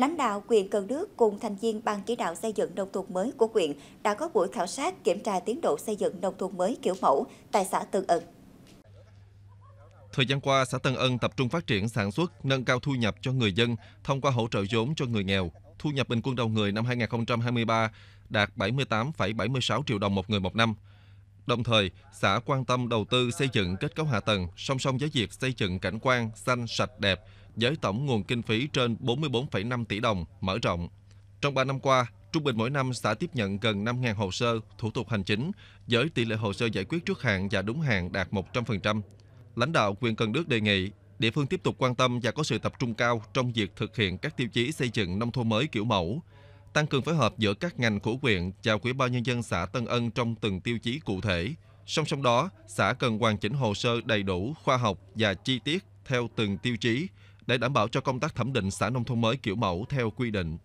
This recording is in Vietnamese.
lãnh đạo quyền Cần Đức cùng thành viên Ban chỉ đạo xây dựng nông thôn mới của huyện đã có buổi khảo sát kiểm tra tiến độ xây dựng nông thôn mới kiểu mẫu tại xã Tân Ân. Thời gian qua, xã Tân Ân tập trung phát triển sản xuất, nâng cao thu nhập cho người dân thông qua hỗ trợ vốn cho người nghèo. Thu nhập bình quân đầu người năm 2023 đạt 78,76 triệu đồng một người một năm. Đồng thời, xã quan tâm đầu tư xây dựng kết cấu hạ tầng song song với việc xây dựng cảnh quan xanh sạch đẹp với tổng nguồn kinh phí trên 44,5 tỷ đồng mở rộng. Trong 3 năm qua, trung bình mỗi năm xã tiếp nhận gần 5.000 hồ sơ thủ tục hành chính với tỷ lệ hồ sơ giải quyết trước hạn và đúng hạn đạt 100%. Lãnh đạo quyền Cần Đức đề nghị địa phương tiếp tục quan tâm và có sự tập trung cao trong việc thực hiện các tiêu chí xây dựng nông thôn mới kiểu mẫu, tăng cường phối hợp giữa các ngành của huyện và Ủy ban nhân dân xã Tân Ân trong từng tiêu chí cụ thể. Song song đó, xã cần hoàn chỉnh hồ sơ đầy đủ, khoa học và chi tiết theo từng tiêu chí để đảm bảo cho công tác thẩm định xã nông thôn mới kiểu mẫu theo quy định.